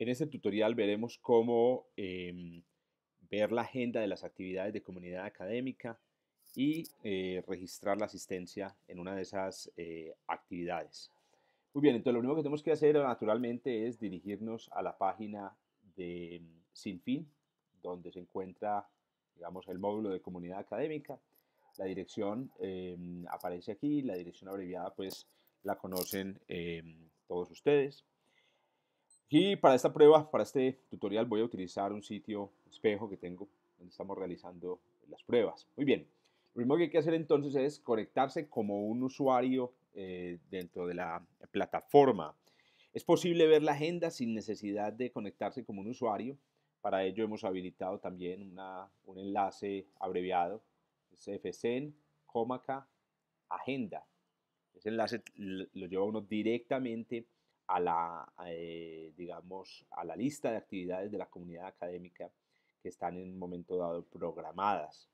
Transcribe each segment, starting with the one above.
En este tutorial veremos cómo em, ver la agenda de las actividades de comunidad académica y eh, registrar la asistencia en una de esas eh, actividades. Muy bien, entonces lo único que tenemos que hacer naturalmente es dirigirnos a la página de em, Sinfin, donde se encuentra, digamos, el módulo de comunidad académica. La dirección em, aparece aquí, la dirección abreviada pues la conocen todos ustedes. Y para esta prueba, para este tutorial, voy a utilizar un sitio espejo que tengo donde estamos realizando las pruebas. Muy bien, lo primero que hay que hacer entonces es conectarse como un usuario eh, dentro de la plataforma. Es posible ver la agenda sin necesidad de conectarse como un usuario. Para ello hemos habilitado también un enlace abreviado, cómaca agenda. Ese enlace lo lleva uno directamente a la, eh, digamos, a la lista de actividades de la comunidad académica que están en un momento dado programadas.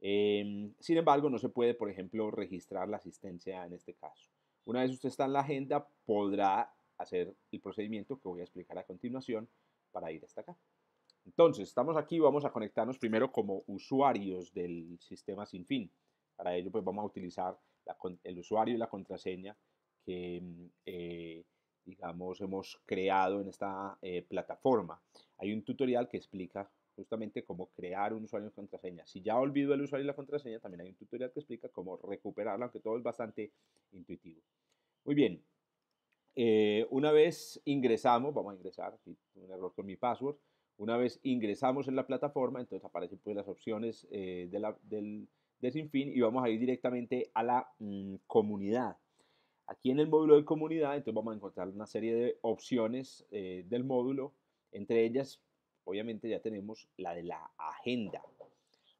Em, sin embargo, no se puede, por ejemplo, registrar la asistencia en este caso. Una vez usted está en la agenda, podrá hacer el procedimiento que voy a explicar a continuación para ir hasta acá. Entonces, estamos aquí, vamos a conectarnos primero como usuarios del sistema sin fin. Para ello, pues vamos a utilizar el usuario y la contraseña que em, hemos creado en esta eh, plataforma. Hay un tutorial que explica justamente cómo crear un usuario y contraseña. Si ya olvido el usuario y la contraseña, también hay un tutorial que explica cómo recuperarlo, aunque todo es bastante intuitivo. Muy bien, eh, una vez ingresamos, vamos a ingresar, un error con mi password, una vez ingresamos en la plataforma, entonces aparecen pues, las opciones eh, de del, Sinfín y vamos a ir directamente a la mm, comunidad. Aquí en el módulo de comunidad, entonces vamos a encontrar una serie de opciones eh, del módulo. Entre ellas, obviamente ya tenemos la de la agenda.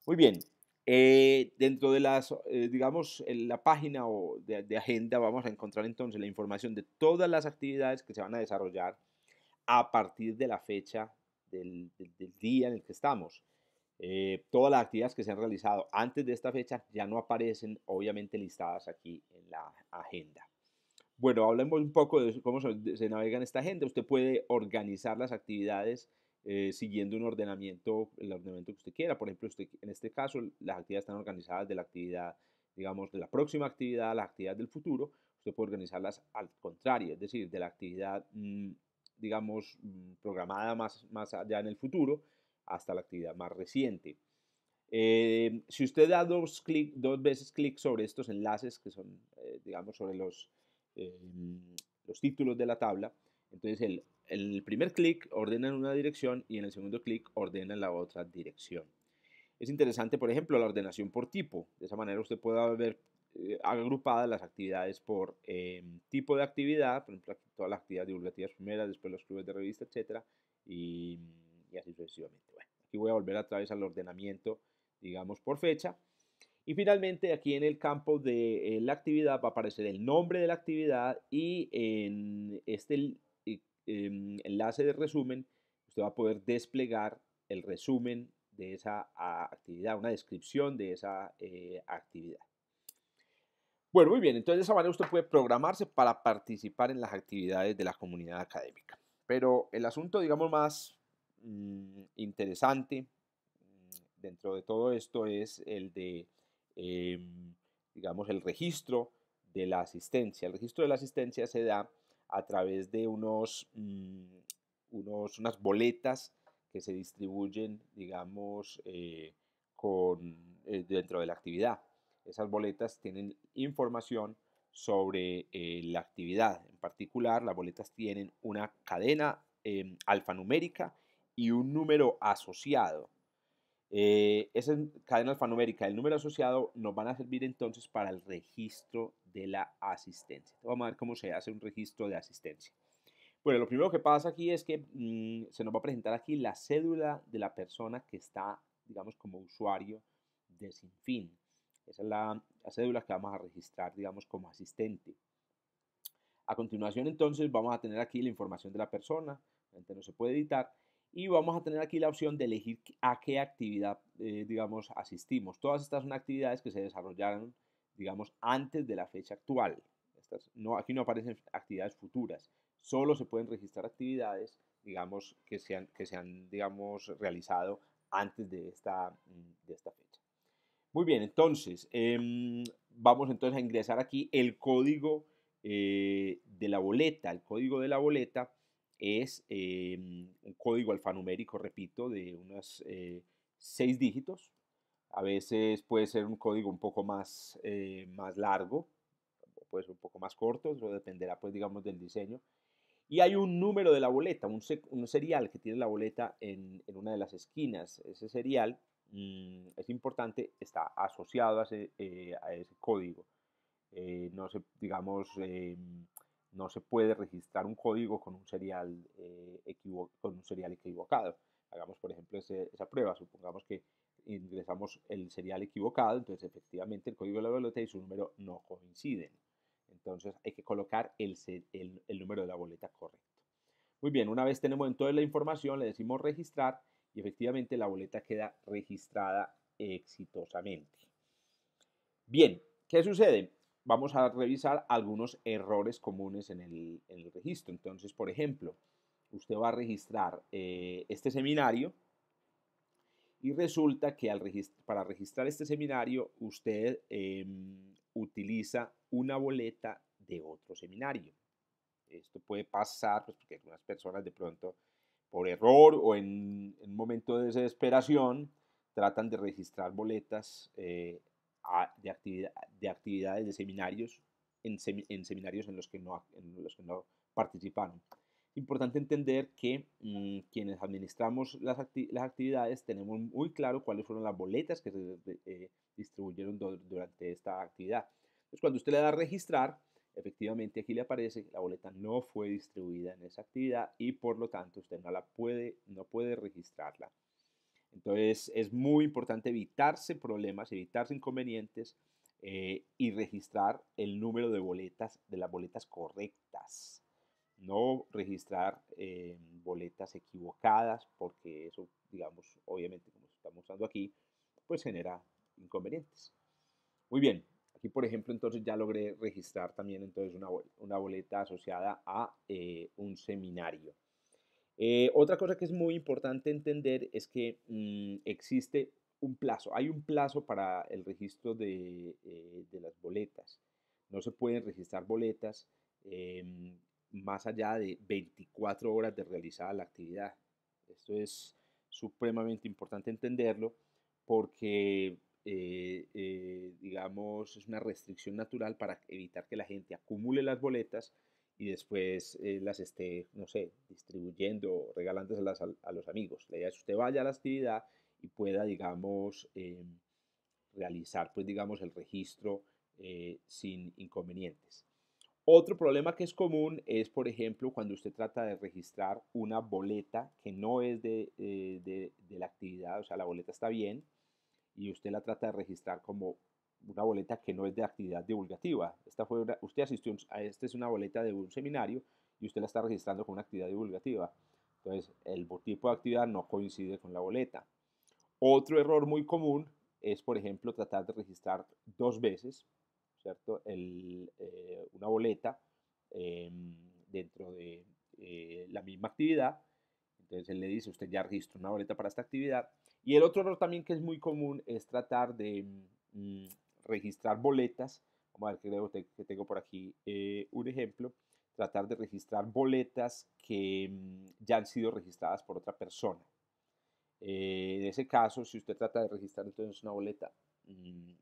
Muy bien, eh, dentro de las, eh, digamos, la página de, agenda vamos a encontrar entonces la información de todas las actividades que se van a desarrollar a partir de la fecha del, día en el que estamos. todas las actividades que se han realizado antes de esta fecha ya no aparecen obviamente listadas aquí en la agenda. Bueno, hablemos un poco de cómo se, navegan esta agenda. Usted puede organizar las actividades eh, siguiendo un ordenamiento, el ordenamiento que usted quiera. Por ejemplo, en este caso, las actividades están organizadas de la actividad, digamos, de la próxima actividad a la actividad del futuro. Usted puede organizarlas al contrario, es decir, de la actividad, mm, digamos, mm, programada más, más allá en el futuro hasta la actividad más reciente. Eh, si usted da dos, dos veces clic sobre estos enlaces, que son, eh, digamos, sobre los Em, los títulos de la tabla. Entonces el, primer clic ordena en una dirección y en el segundo clic ordena en la otra dirección. Es interesante, por ejemplo, la ordenación por tipo. De esa manera usted puede ver eh, agrupadas las actividades por em, tipo de actividad, por ejemplo, todas las actividades divulgativas primeras, después los clubes de revista, etcétera, y, y así sucesivamente. Bueno, aquí voy a volver a través al ordenamiento, digamos, por fecha. Y finalmente aquí en el campo de eh, la actividad va a aparecer el nombre de la actividad y en este eh, em, enlace de resumen usted va a poder desplegar el resumen de esa actividad, una descripción de esa eh, actividad. Bueno, muy bien, entonces de esa manera usted puede programarse para participar en las actividades de la comunidad académica. Pero el asunto, digamos, más mm, interesante mm, dentro de todo esto es el de Em, digamos, el registro de la asistencia. El registro de la asistencia se da a través de unos, mm, unas boletas que se distribuyen, digamos, eh, con, eh, dentro de la actividad. Esas boletas tienen información sobre eh, la actividad. En particular, las boletas tienen una cadena em, alfanumérica y un número asociado. Eh, esa cadena alfanumérica, el número asociado, nos van a servir entonces para el registro de la asistencia. Vamos a ver cómo se hace un registro de asistencia. Bueno, lo primero que pasa aquí es que mm, se nos va a presentar aquí la cédula de la persona que está, digamos, como usuario de Sinfín. Esa es la, la cédula que vamos a registrar, digamos, como asistente. A continuación, entonces, vamos a tener aquí la información de la persona, no se puede editar, y vamos a tener aquí la opción de elegir a qué actividad, eh, digamos, asistimos. Todas estas son actividades que se desarrollaron, digamos, antes de la fecha actual. Estas no, aquí no aparecen actividades futuras, solo se pueden registrar actividades, digamos, que se han, que digamos, realizado antes de esta, mm, esta fecha. Muy bien, entonces, em, vamos entonces a ingresar aquí el código eh, de la boleta. El código de la boleta es em, código alfanumérico, repito, de unos eh, seis dígitos. A veces puede ser un código un poco más, eh, más largo, puede ser un poco más corto, eso dependerá, pues, digamos, del diseño. Y hay un número de la boleta, un, un serial que tiene la boleta en, una de las esquinas. Ese serial mm, es importante, está asociado a ese, eh, a ese código. no sé, digamos em, no se puede registrar un código con un serial, eh, con un serial equivocado. Hagamos, por ejemplo, esa prueba. Supongamos que ingresamos el serial equivocado, entonces efectivamente el código de la boleta y su número no coinciden. Entonces hay que colocar el, el, el número de la boleta correcto. Muy bien, una vez tenemos entonces la información, le decimos registrar y efectivamente la boleta queda registrada exitosamente. Bien, ¿qué sucede? vamos a revisar algunos errores comunes en el, registro. Entonces, por ejemplo, usted va a registrar eh, este seminario y resulta que al para registrar este seminario usted em, utiliza una boleta de otro seminario. Esto puede pasar pues, porque algunas personas de pronto por error o en, un momento de desesperación tratan de registrar boletas eh, de, actividad, de, actividades, de seminarios, en, seminarios en los que no, los que no participaron. Importante entender que mm, quienes administramos las, las, actividades tenemos muy claro cuáles fueron las boletas que se eh, distribuyeron durante esta actividad. Entonces, cuando usted le da a registrar, efectivamente aquí le aparece que la boleta no fue distribuida en esa actividad y por lo tanto usted no la puede, no puede registrarla. Entonces es muy importante evitarse problemas, evitarse inconvenientes eh, y registrar el número de boletas, de las boletas correctas. No registrar eh, boletas equivocadas porque eso, digamos, obviamente como estamos usando aquí, pues genera inconvenientes. Muy bien, aquí por ejemplo entonces ya logré registrar también entonces una, boleta asociada a eh, un seminario. Eh, otra cosa que es muy importante entender es que mm, existe un plazo, hay un plazo para el registro de, eh, las boletas. No se pueden registrar boletas em, más allá de 24 horas de realizada la actividad. Esto es supremamente importante entenderlo porque, eh, digamos, es una restricción natural para evitar que la gente acumule las boletas y después eh, las esté, no sé, distribuyendo o regalándoselas a, los amigos. La idea es que usted vaya a la actividad y pueda, digamos, eh, realizar, pues, digamos, el registro eh, sin inconvenientes. Otro problema que es común es, por ejemplo, cuando usted trata de registrar una boleta que no es de, de la actividad, o sea, la boleta está bien, y usted la trata de registrar como una boleta que no es de actividad divulgativa. Esta fue usted asistió a esta es una boleta de un seminario y usted la está registrando con una actividad divulgativa. Entonces, el tipo de actividad no coincide con la boleta. Otro error muy común es, por ejemplo, tratar de registrar dos veces, ¿cierto? Eh, una boleta em, dentro de eh, la misma actividad. Entonces él le dice, usted ya registró una boleta para esta actividad. Y el otro error también que es muy común es tratar de mm, registrar boletas. Vamos a ver que tengo por aquí eh, un ejemplo. Tratar de registrar boletas que mm, ya han sido registradas por otra persona. Eh, en ese caso, si usted trata de registrar entonces una boleta mm,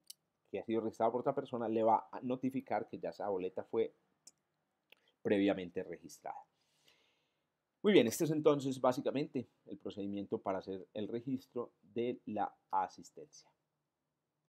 que ha sido registrada por otra persona, le va a notificar que ya esa boleta fue previamente registrada. Muy bien, este es entonces básicamente el procedimiento para hacer el registro de la asistencia.